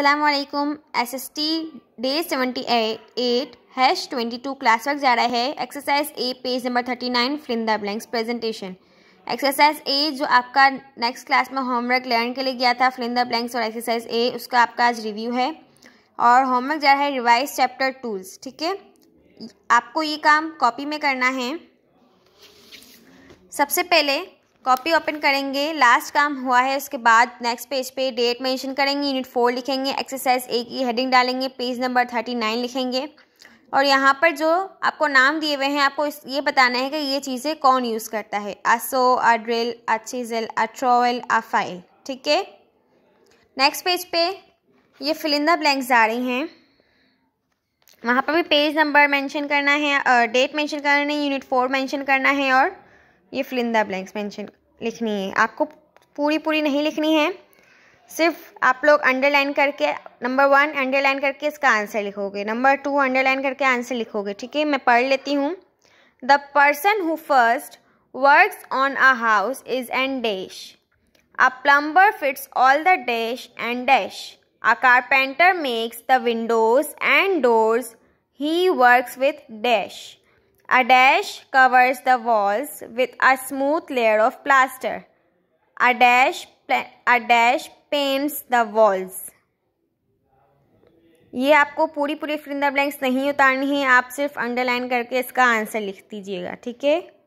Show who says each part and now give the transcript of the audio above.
Speaker 1: Aslam S S T day seventy eight hash twenty two class work जा रहा है exercise A page number thirty nine fill in the blanks presentation exercise A जो आपका next class में homework learn के लिए गया था फ्लिन ब्लैंक्स और एक्सरसाइज ए उसका आपका आज रिव्यू है और होमवर्क जा रहा है रिवाइज चैप्टर टूल्स ठीक है आपको ये काम कॉपी में करना है सबसे पहले कॉपी ओपन करेंगे लास्ट काम हुआ है उसके बाद नेक्स्ट पेज पे डेट मेंशन करेंगे यूनिट फोर लिखेंगे एक्सरसाइज ए की हेडिंग डालेंगे पेज नंबर थर्टी नाइन लिखेंगे और यहाँ पर जो आपको नाम दिए हुए हैं आपको ये बताना है कि ये चीज़ें कौन यूज़ करता है a saw a drill a chisel a a file ठीक है नेक्स्ट पेज पे ये फिलिंदा ब्लैंक्स आ रही हैं वहाँ पर भी पेज नंबर मेंशन करना है डेट मेंशन करना है यूनिट फोर मेंशन करना है और ये फिलिंदा ब्लैंक्स मेंशन लिखनी है आपको पूरी पूरी नहीं लिखनी है सिर्फ आप लोग अंडरलाइन करके नंबर वन अंडरलाइन करके इसका आंसर लिखोगे नंबर टू अंडरलाइन करके आंसर लिखोगे ठीक है मैं पढ़ लेती हूँ the person who first works on a house is and dash a plumber fits all the dash and dash a carpenter makes the windows and doors he works with dash A dash covers the walls with a smooth layer of plaster. A dash, a dash paints the walls. ये आपको पूरी पूरी filling blanks नहीं उतारनी है आप सिर्फ underline करके इसका आंसर लिख दीजिएगा ठीक है